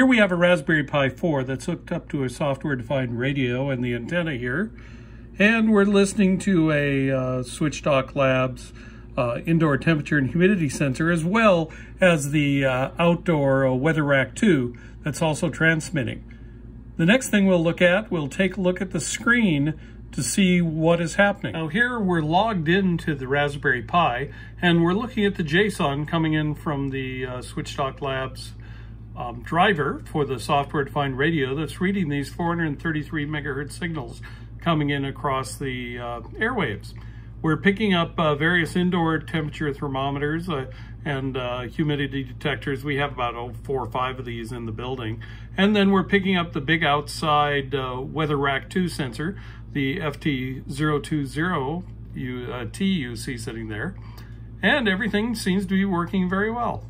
Here we have a Raspberry Pi 4 that's hooked up to a software-defined radio and the antenna here. And we're listening to a uh, Switch Labs uh, indoor temperature and humidity sensor, as well as the uh, outdoor uh, weather rack 2 that's also transmitting. The next thing we'll look at, we'll take a look at the screen to see what is happening. Now here we're logged into the Raspberry Pi and we're looking at the JSON coming in from the uh, SwitchDock Labs um, driver for the software-defined radio that's reading these 433 megahertz signals coming in across the uh, airwaves. We're picking up uh, various indoor temperature thermometers uh, and uh, humidity detectors. We have about oh, four or five of these in the building. And then we're picking up the big outside uh, weather rack 2 sensor, the FT020 U, uh, TUC sitting there. And everything seems to be working very well.